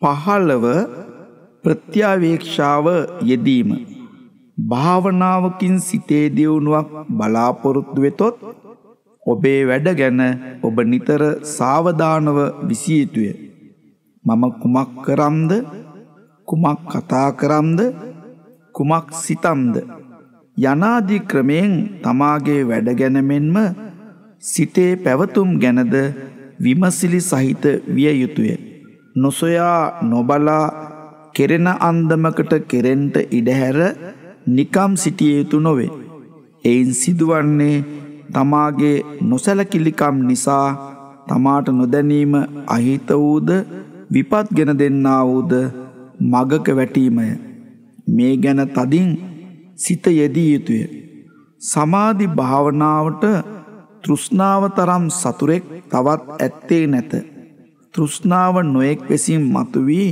පහළව ප්‍රත්‍යාවේක්ෂාව යෙදීම. භාවනාවකින් සිතේ දියුණුවක් බලාපොරොත්තු වෙතොත් ඔබේ වැඩ ගැන ඔබ නිතර සාවධානව විසිය යුතුය. මම කුමක් කරම්ද? කුමක් කතා කරම්ද? කුමක් සිතම්ද? යනාදී ක්‍රමයෙන් තමාගේ වැඩ ගැන මෙන්ම සිතේ පැවතුම් ගැනද විමසිලි සහිත විය යුතුය. නොසොයා නොබලා කෙරෙන අන්දමකට කෙරෙන්ට ඉඩහැර නිකම් සිටිය යුතු නොවේ. එයින් සිදුවන්නේ තමාගේ නොසැලකිලිකම් නිසා තමාට නොදැනීම අහිත වූද විපත් ගෙන දෙන්නා වූද මගක වැටීමය. මේ ගැන තදින් සිත යෙදී යුතුය. සමාධි භාවනාවට තෘෂ්ණාව තරම් සතුරෙක් තවත් ඇත්තේ නැත. තෘෂ්ණාව නොයෙක් වෙසින් මතුවී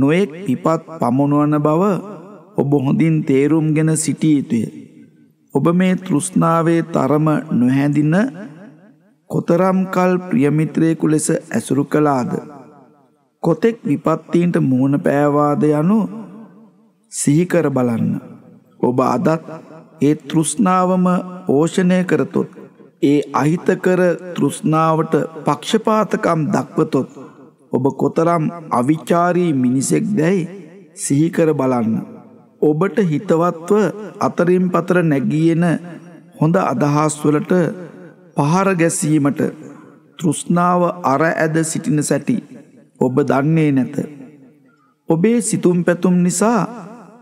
නොයෙක් විපත් පමුණුවන බව ඔබ හොඳින් තේරුම්ගෙන සිටිය යුතුය. ඔබ මේ තෘෂ්ණාවේ තරම නොහැඳින කොතරම්කල් ප්‍රියමිත්‍රයෙකු ලෙස ඇසුරු කළාද. කොතෙක් විපත්තීන්ට මුහුණ පෑවාද යනු සිහිකර බලන්න. ඔබ අදත් ඒ තෘෂ්ණාවම ඕෂණය කරතොත් ඒ අහිතකර තෘෂ්ණාවට පක්ෂපාතකම් දක්වතොත් ඔබ කොතරම් අවිචාරී මිනිසෙක් දැයි සිහිකර බලන්න. ඔබට හිතවත්ව අතරින් පතර නැගියෙන හොඳ අදහස්වලට පහර ගැසීමට තෘෂ්ණාව අර ඇද සිටින සැටි ඔබ දන්නේ නැත. ඔබේ සිතුම් පැතුම් නිසා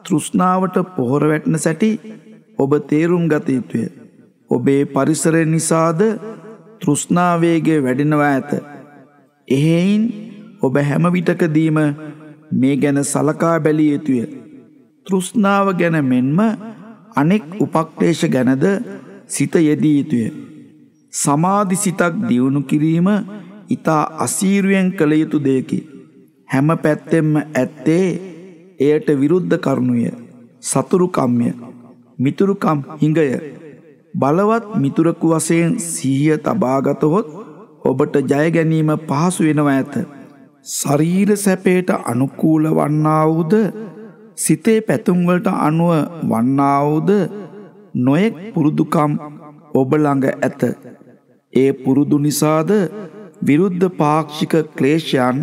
තෘෂ්ණාවට පොහොර වැටන සැටි ඔබ තේරුම් ගත යුතුය. ඔබේ පරිසරය නිසාද තෘෂ්ණාවේගේ වැඩෙනවා ඇත. එහෙයින් ඔබ හැමවිටකදීම මේ ගැන සලකා බැලිය යුතුය. තෘෂ්ණාව ගැන මෙන්ම අනෙක් උපක්ටේශ ගැනද සිත යෙදී යුතුය. සමාධි සිතක් දියුණු කිරීම ඉතා අසීරුවෙන් කළ යුතු දෙයකි. හැම පැත්තෙම ඇත්තේ එයට විරුද්ධ කරුණුය සතුරුකම්ය මිතුරුකම් හිඟය බලවත් මිතුරකු වසයෙන් සීහිය තබාගතහොත් ඔබට ජයගැනීම පහසු වෙනවා ඇත. ශරීර සැපේට අනුකූල වන්නාවුද සිතේ පැතුම්වලට අනුව වන්නාවුද නොයෙක් පුරුදුකම් ඔබළඟ ඇත. ඒ පුරුදු නිසාද විරුද්ධ පාක්ෂික ක්ලේෂයන්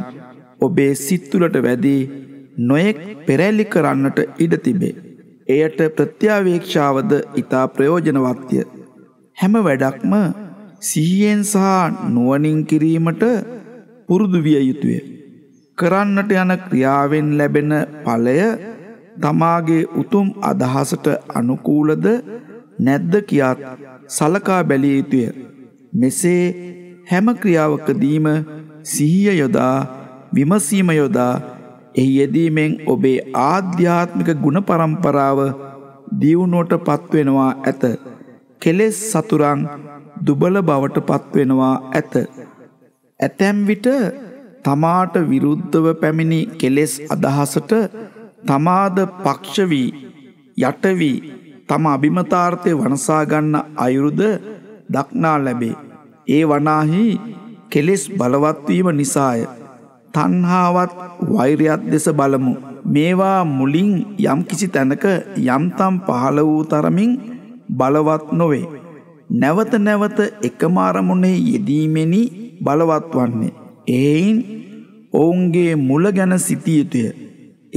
ඔබේ සිත්තුලට වැදී නොයෙක් පෙරැල්ලි කරන්නට ඉඩ තිබේ. එයට ප්‍රත්‍යාවේක්ෂාවද ඉතා ප්‍රයෝජනවත්ය. හැම වැඩක්ම සිහියෙන් සහ නුවනින් කිරීමට පුරුදු විය යුතුය. කරන්නට යන ක්‍රියාවෙන් ලැබෙන ඵලය තමාගේ උතුම් අදහසට අනුකූලද නැද්ද කියාත් සලකා බැලිය යුතුය. මෙසේ හැම ක්‍රියාවකදීම සිහිය යොදා විමසීම යොදා එහි යෙදීමෙන් ඔබේ ආධ්‍යාත්මික ගුණ පරම්පරාව දියුණුවට පත්වෙනවා ඇත. කෙලෙස් සතුරං දුබල බවට පත්වෙනවා ඇත. ඇතැම් විට තමාට විරුද්ධව පැමිණි කෙලෙස් අදහසට තමාද පක්ෂවී යටවී තම අභිමතාර්ථය වනසාගන්න අයුරුද දක්නා ලැබේ. ඒ වනාහි කෙලෙස් බලවත්වීම නිසාය. තන්හාාවත් වෛරයත් දෙස බලමු. මේවා මුලින් යම් කිසි තැනක යම්තම් පහළ වූ තරමින් බලවත් නොවේ. නැවත නැවත එකම අරමුණේ යෙදීමෙනි බලවත් වන්නේ. එයින් ඔවුන්ගේ මුල ගැන සිතිය යුතුය.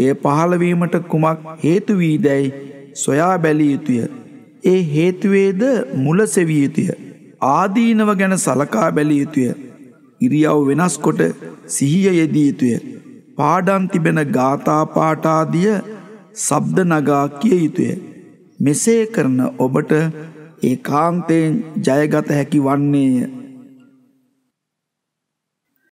එය පහළවීමට කුමක් හේතු වීදැයි සොයා බැලිය යුතුය. ඒ හේතුවේද මුල සෙවිය යුතුය. ආදීනව ගැන සලකා බැලිය යුතුය. ඉරියව් වෙනස්කොට සිහිය යෙදී යුතුය. පාඩන් තිබෙන ගාථා පාඨාදිය ශබ්ද නගා කිය යුතුය. මෙසේ කරන ඔබට ඒකාන්තයෙන් ජයගත හැකි වන්නේය.